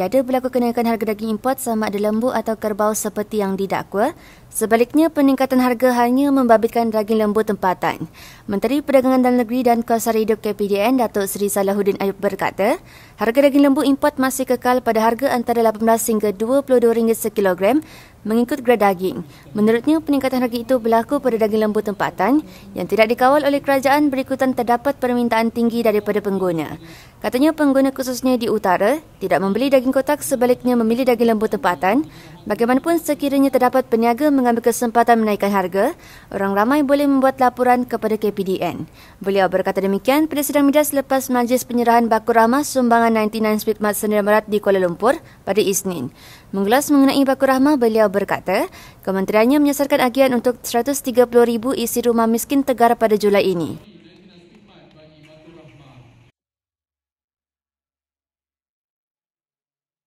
tiada berlaku kenaikan harga daging import sama ada lembu atau kerbau seperti yang didakwa. Sebaliknya, peningkatan harga hanya membabitkan daging lembu tempatan. Menteri Perdagangan Dalam Negeri dan Kawasan Hidup KPDN, Datuk Seri Salahuddin Ayub berkata, Harga daging lembu import masih kekal pada harga antara 18 hingga 2.2 ringgit sekilogram mengikut grad daging. Menurutnya, peningkatan harga itu berlaku pada daging lembu tempatan yang tidak dikawal oleh kerajaan berikutan terdapat permintaan tinggi daripada pengguna. Katanya pengguna khususnya di utara tidak membeli daging kotak sebaliknya memilih daging lembu tempatan. Bagaimanapun sekiranya terdapat peniaga mengambil kesempatan menaikkan harga, orang ramai boleh membuat laporan kepada KPDN. Beliau berkata demikian pada sidang media selepas majlis penyerahan bakul ramah sumbangan Rahmah 99 Speedmart Sendirian Barat di Kuala Lumpur pada Isnin. Mengulas mengenai Baku Rahmah, beliau berkata, kementeriannya menyasarkan agian untuk 130,000 isi rumah miskin tegar pada Julai ini.